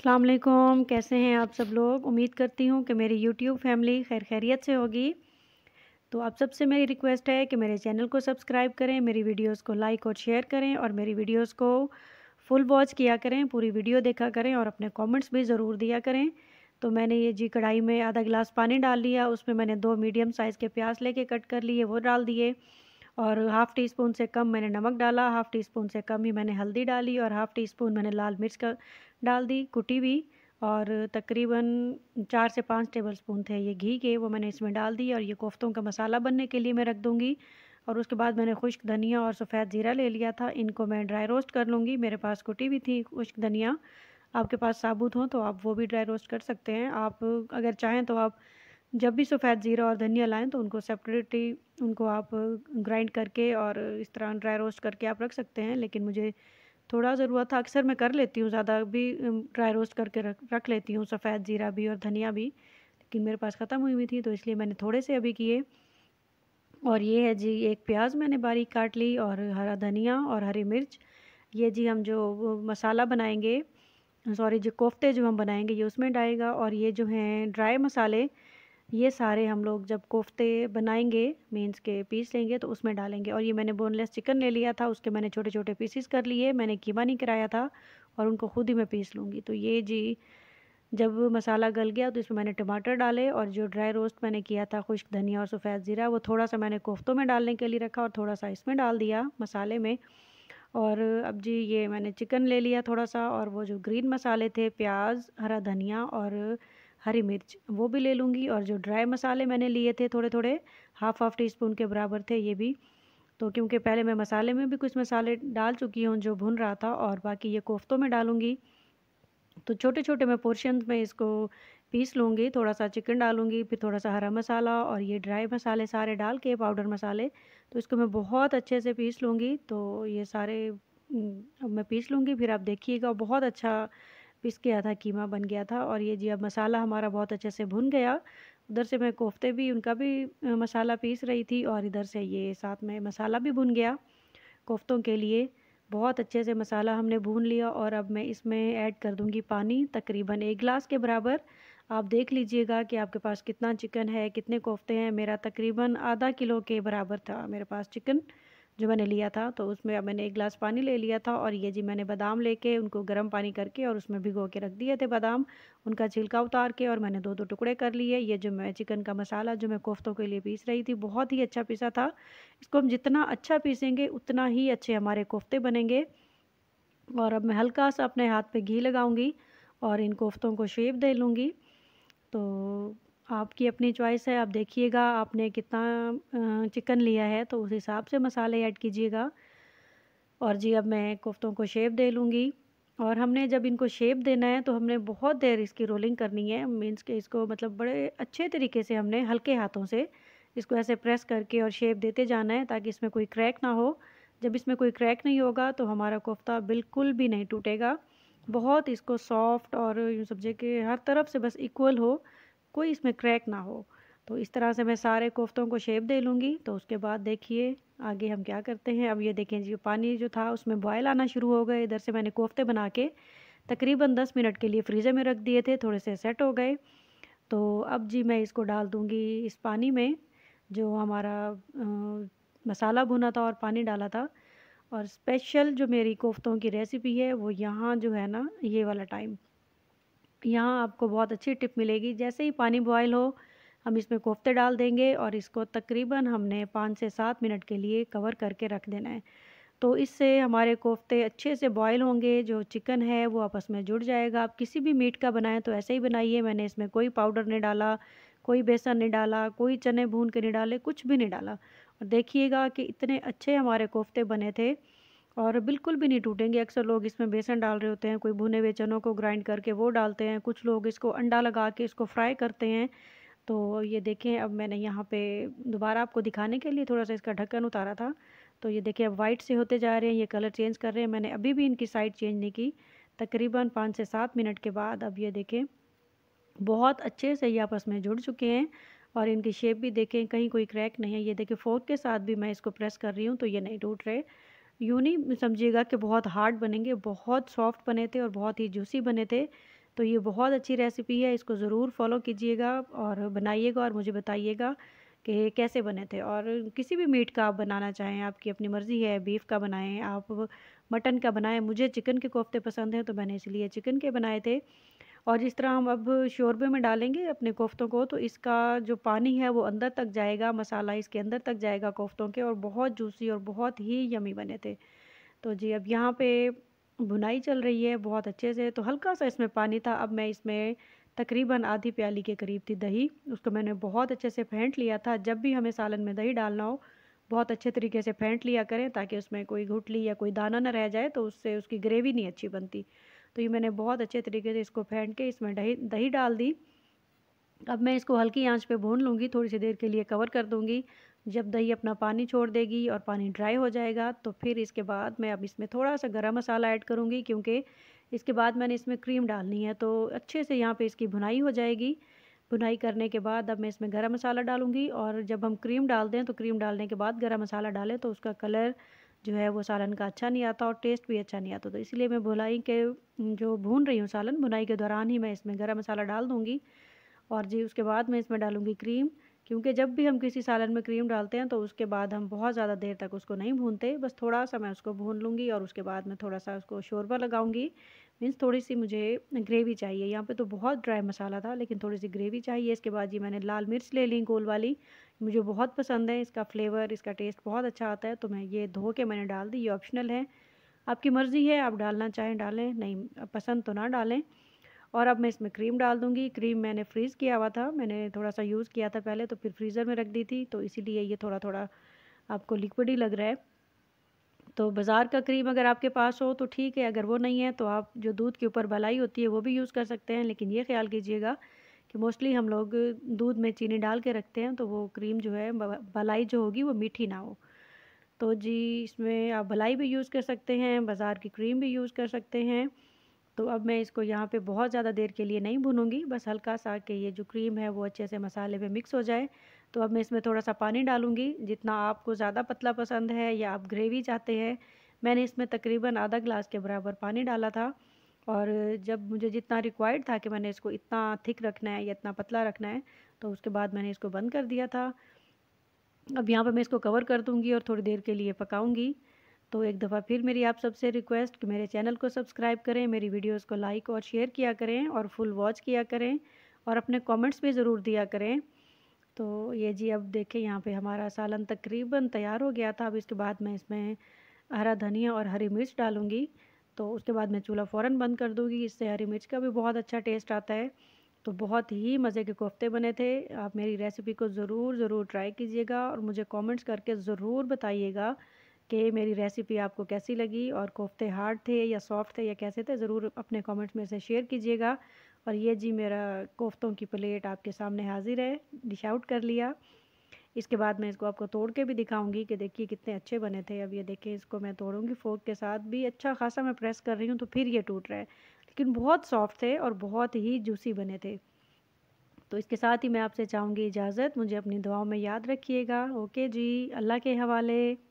अस्सलाम वालेकुम कैसे हैं आप सब लोग उम्मीद करती हूँ कि मेरी यूट्यूब फैमिली खैर खैरियत से होगी तो आप सबसे मेरी रिक्वेस्ट है कि मेरे चैनल को सब्सक्राइब करें मेरी वीडियोस को लाइक और शेयर करें और मेरी वीडियोस को फुल वॉच किया करें पूरी वीडियो देखा करें और अपने कमेंट्स भी ज़रूर दिया करें तो मैंने ये जी कढ़ाई में आधा गिलास पानी डाल लिया उसमें मैंने दो मीडियम साइज़ के प्याज लेके कट कर लिए वो डाल दिए और हाफ़ टी स्पून से कम मैंने नमक डाला हाफ़ टी स्पून से कम ही मैंने हल्दी डाली और हाफ़ टी स्पून मैंने लाल मिर्च का डाल दी कुटी हुई और तकरीबन चार से पाँच टेबल स्पून थे ये घी के वो मैंने इसमें डाल दी और ये कोफ्तों का मसाला बनने के लिए मैं रख दूँगी और उसके बाद मैंने खुश्क धनिया और सफ़ेद ज़ीरा ले लिया था इनको मैं ड्राई रोस्ट कर लूँगी मेरे पास कुटी भी थी खुश्क धनिया आपके पास साबुत हो तो आप वो भी ड्राई रोस्ट कर सकते हैं आप अगर चाहें तो आप जब भी सफ़ेद ज़ीरा और धनिया लाएँ तो उनको सेपरेटली उनको आप ग्राइंड करके और इस तरह ड्राई रोस्ट करके आप रख सकते हैं लेकिन मुझे थोड़ा ज़रूरत था अक्सर मैं कर लेती हूँ ज़्यादा भी ड्राई रोस्ट करके रख रख लेती हूँ सफ़ेद ज़ीरा भी और धनिया भी लेकिन मेरे पास ख़त्म हुई हुई थी तो इसलिए मैंने थोड़े से अभी किए और ये है जी एक प्याज मैंने बारीक काट ली और हरा धनिया और हरी मिर्च ये जी हम जो मसाला बनाएंगे सॉरी जो कोफ्ते जो हम बनाएंगे ये उसमें डालेगा और ये जो हैं ड्राई मसाले ये सारे हम लोग जब कोफ्ते बनाएंगे मीन्स के पीस लेंगे तो उसमें डालेंगे और ये मैंने बोनलेस चिकन ले लिया था उसके मैंने छोटे छोटे पीसीस कर लिए मैंने कीमा नहीं कराया था और उनको खुद ही मैं पीस लूँगी तो ये जी जब मसाला गल गया तो इसमें मैंने टमाटर डाले और जो ड्राई रोस्ट मैंने किया था खुश्क धनिया और सफ़ेद ज़ीरा वो थोड़ा सा मैंने कोफ्तों में डालने के लिए रखा और थोड़ा सा इसमें डाल दिया मसाले में और अब जी ये मैंने चिकन ले लिया थोड़ा सा और वो जो ग्रीन मसाले थे प्याज हरा धनिया और हरी मिर्च वो भी ले लूँगी और जो ड्राई मसाले मैंने लिए थे थोड़े थोड़े हाफ़ हाफ़ टी स्पून के बराबर थे ये भी तो क्योंकि पहले मैं मसाले में भी कुछ मसाले डाल चुकी हूँ जो भुन रहा था और बाकी ये कोफ्तों में डालूँगी तो छोटे छोटे मैं पोर्शन में इसको पीस लूँगी थोड़ा सा चिकन डालूँगी फिर थोड़ा सा हरा मसाला और ये ड्राई मसाले सारे डाल के पाउडर मसाले तो इसको मैं बहुत अच्छे से पीस लूँगी तो ये सारे मैं पीस लूँगी फिर आप देखिएगा बहुत अच्छा पिस गया था कीमा बन गया था और ये जी अब मसाला हमारा बहुत अच्छे से भुन गया उधर से मैं कोफ्ते भी उनका भी मसाला पीस रही थी और इधर से ये साथ में मसाला भी भुन गया कोफ्तों के लिए बहुत अच्छे से मसाला हमने भून लिया और अब मैं इसमें ऐड कर दूंगी पानी तकरीबन एक गिलास के बराबर आप देख लीजिएगा कि आपके पास कितना चिकन है कितने कोफ्ते हैं मेरा तकरीबन आधा किलो के बराबर था मेरे पास चिकन जो मैंने लिया था तो उसमें अब मैंने एक गिलास पानी ले लिया था और ये जी मैंने बादाम लेके उनको गर्म पानी करके और उसमें भिगो के रख दिए थे बादाम उनका छिलका उतार के और मैंने दो दो टुकड़े कर लिए ये जो मैं चिकन का मसाला जो मैं कोफ्तों के लिए पीस रही थी बहुत ही अच्छा पीसा था इसको हम जितना अच्छा पीसेंगे उतना ही अच्छे हमारे कोफ्ते बनेंगे और अब मैं हल्का सा अपने हाथ पे घी लगाऊंगी और इन कोफ्तों को शेप दे लूँगी तो आपकी अपनी चॉइस है आप देखिएगा आपने कितना चिकन लिया है तो उस हिसाब से मसाले ऐड कीजिएगा और जी अब मैं कोफ्तों को शेप दे लूँगी और हमने जब इनको शेप देना है तो हमने बहुत देर इसकी रोलिंग करनी है मीन्स के इसको मतलब बड़े अच्छे तरीके से हमने हल्के हाथों से इसको ऐसे प्रेस करके और शेप देते जाना है ताकि इसमें कोई क्रैक ना हो जब इसमें कोई क्रैक नहीं होगा तो हमारा कोफ्ता बिल्कुल भी नहीं टूटेगा बहुत इसको सॉफ्ट और यूँ समझे कि हर तरफ से बस इक्वल हो कोई इसमें क्रैक ना हो तो इस तरह से मैं सारे कोफ्तों को शेप दे लूँगी तो उसके बाद देखिए आगे हम क्या करते हैं अब ये देखें जी पानी जो था उसमें बॉयल आना शुरू हो गए इधर से मैंने कोफ्ते बना के तकरीबन दस मिनट के लिए फ्रीज़र में रख दिए थे थोड़े से सेट हो गए तो अब जी मैं इसको डाल दूँगी इस पानी में जो हमारा आ, मसाला भुना था और पानी डाला था और स्पेशल जो मेरी कोफ्तों की रेसिपी है वो यहाँ जो है ना ये वाला टाइम यहाँ आपको बहुत अच्छी टिप मिलेगी जैसे ही पानी बॉयल हो हम इसमें कोफ्ते डाल देंगे और इसको तकरीबन हमने पाँच से सात मिनट के लिए कवर करके रख देना है तो इससे हमारे कोफ्ते अच्छे से बॉयल होंगे जो चिकन है वो आपस में जुड़ जाएगा आप किसी भी मीट का बनाएं तो ऐसे ही बनाइए मैंने इसमें कोई पाउडर नहीं डाला कोई बेसन नहीं डाला कोई चने भून के नहीं डाले कुछ भी नहीं डाला और देखिएगा कि इतने अच्छे हमारे कोफ्ते बने थे और बिल्कुल भी नहीं टूटेंगे अक्सर लोग इसमें बेसन डाल रहे होते हैं कोई भुने हुए चनों को ग्राइंड करके वो डालते हैं कुछ लोग इसको अंडा लगा के इसको फ्राई करते हैं तो ये देखें अब मैंने यहाँ पे दोबारा आपको दिखाने के लिए थोड़ा सा इसका ढक्कन उतारा था तो ये देखें अब वाइट से होते जा रहे हैं ये कलर चेंज कर रहे हैं मैंने अभी भी इनकी साइड चेंज नहीं की तकरीबन पाँच से सात मिनट के बाद अब ये देखें बहुत अच्छे से ये आपस में जुड़ चुके हैं और इनकी शेप भी देखें कहीं कोई क्रैक नहीं है ये देखें फोर्क के साथ भी मैं इसको प्रेस कर रही हूँ तो ये नहीं टूट रहे यूँ नहीं समझिएगा कि बहुत हार्ड बनेंगे बहुत सॉफ्ट बने थे और बहुत ही जूसी बने थे तो ये बहुत अच्छी रेसिपी है इसको ज़रूर फॉलो कीजिएगा और बनाइएगा और मुझे बताइएगा कि कैसे बने थे और किसी भी मीट का आप बनाना चाहें आपकी अपनी मर्ज़ी है बीफ का बनाएं आप मटन का बनाएं मुझे चिकन के कोफ्ते पसंद हैं तो मैंने इसलिए चिकन के बनाए थे और जिस तरह हम अब शोरबे में डालेंगे अपने कोफ्तों को तो इसका जो पानी है वो अंदर तक जाएगा मसाला इसके अंदर तक जाएगा कोफ्तों के और बहुत जूसी और बहुत ही यमी बने थे तो जी अब यहाँ पे भुनाई चल रही है बहुत अच्छे से तो हल्का सा इसमें पानी था अब मैं इसमें तकरीबन आधी प्याली के करीब थी दही उसको मैंने बहुत अच्छे से फेंट लिया था जब भी हमें सालन में दही डालना हो बहुत अच्छे तरीके से फेंट लिया करें ताकि उसमें कोई घुटली या कोई दाना ना रह जाए तो उससे उसकी ग्रेवी नहीं अच्छी बनती तो ये मैंने बहुत अच्छे तरीके से इसको फेंट के इसमें दही दही डाल दी अब मैं इसको हल्की आंच पे भून लूँगी थोड़ी सी देर के लिए कवर कर दूँगी जब दही अपना पानी छोड़ देगी और पानी ड्राई हो जाएगा तो फिर इसके बाद मैं अब इसमें थोड़ा सा गर्म मसाला ऐड करूँगी क्योंकि इसके बाद मैंने इसमें क्रीम डालनी है तो अच्छे से यहाँ पर इसकी भुनाई हो जाएगी भुनाई करने के बाद अब मैं इसमें गरम मसाला डालूँगी और जब हम क्रीम डाल दें तो क्रीम डालने के बाद गरम मसाला डालें तो उसका कलर जो है वो सालन का अच्छा नहीं आता और टेस्ट भी अच्छा नहीं आता तो इसलिए मैं भुलाई के जो भून रही हूँ सालन भुनाई के दौरान ही मैं इसमें गर्म मसाला डाल दूँगी और जी उसके बाद मैं इसमें डालूँगी क्रीम क्योंकि जब भी हम किसी सालन में क्रीम डालते हैं तो उसके बाद हम बहुत ज़्यादा देर तक उसको नहीं भूनते बस थोड़ा सा मैं उसको भून लूँगी और उसके बाद मैं थोड़ा सा उसको शोरबा लगाऊँगी मीन्स थोड़ी सी मुझे ग्रेवी चाहिए यहाँ पे तो बहुत ड्राई मसाला था लेकिन थोड़ी सी ग्रेवी चाहिए इसके बाद जी मैंने लाल मिर्च ले ली गोल वाली मुझे बहुत पसंद है इसका फ्लेवर इसका टेस्ट बहुत अच्छा आता है तो मैं ये धो के मैंने डाल दी ये ऑप्शनल है आपकी मर्ज़ी है आप डालना चाहें डालें नहीं पसंद तो ना डालें और अब मैं इसमें क्रीम डाल दूँगी क्रीम मैंने फ्रीज़ किया हुआ था मैंने थोड़ा सा यूज़ किया था पहले तो फिर फ्रीज़र में रख दी थी तो इसी ये थोड़ा थोड़ा आपको लिक्विड ही लग रहा है तो बाज़ार का क्रीम अगर आपके पास हो तो ठीक है अगर वो नहीं है तो आप जो दूध के ऊपर भलाई होती है वो भी यूज़ कर सकते हैं लेकिन ये ख्याल कीजिएगा कि मोस्टली हम लोग दूध में चीनी डाल के रखते हैं तो वो क्रीम जो है भलाई जो होगी वो मीठी ना हो तो जी इसमें आप भलाई भी यूज़ कर सकते हैं बाज़ार की क्रीम भी यूज़ कर सकते हैं तो अब मैं इसको यहाँ पे बहुत ज़्यादा देर के लिए नहीं भूनूंगी बस हल्का सा कि ये जो क्रीम है वो अच्छे से मसाले में मिक्स हो जाए तो अब मैं इसमें थोड़ा सा पानी डालूंगी जितना आपको ज़्यादा पतला पसंद है या आप ग्रेवी चाहते हैं मैंने इसमें तकरीबन आधा ग्लास के बराबर पानी डाला था और जब मुझे जितना रिक्वायर्ड था कि मैंने इसको इतना थिक रखना है या इतना पतला रखना है तो उसके बाद मैंने इसको बंद कर दिया था अब यहाँ पर मैं इसको कवर कर दूँगी और थोड़ी देर के लिए पकाऊँगी तो एक दफ़ा फिर मेरी आप सबसे रिक्वेस्ट कि मेरे चैनल को सब्सक्राइब करें मेरी वीडियोस को लाइक और शेयर किया करें और फुल वॉच किया करें और अपने कमेंट्स भी ज़रूर दिया करें तो ये जी अब देखें यहाँ पे हमारा सालन तकरीबन तैयार हो गया था अब इसके बाद मैं इसमें हरा धनिया और हरी मिर्च डालूँगी तो उसके बाद मैं चूल्हा फ़ौरन बंद कर दूँगी इससे हरी मिर्च का भी बहुत अच्छा टेस्ट आता है तो बहुत ही मज़े के कोफ्ते बने थे आप मेरी रेसिपी को ज़रूर ज़रूर ट्राई कीजिएगा और मुझे कमेंट्स करके ज़रूर बताइएगा कि मेरी रेसिपी आपको कैसी लगी और कोफ्ते हार्ड थे या सॉफ्ट थे या कैसे थे ज़रूर अपने कमेंट्स में से शेयर कीजिएगा और ये जी मेरा कोफ्तों की प्लेट आपके सामने हाजिर है डिश आउट कर लिया इसके बाद मैं इसको आपको तोड़ के भी दिखाऊंगी कि देखिए कितने अच्छे बने थे अब ये देखिए इसको मैं तोड़ूंगी फोक के साथ भी अच्छा खासा मैं प्रेस कर रही हूँ तो फिर ये टूट रहा है लेकिन बहुत सॉफ्ट थे और बहुत ही जूसी बने थे तो इसके साथ ही मैं आपसे चाहूँगी इजाज़त मुझे अपनी दुआओं में याद रखिएगा ओके जी अल्लाह के हवाले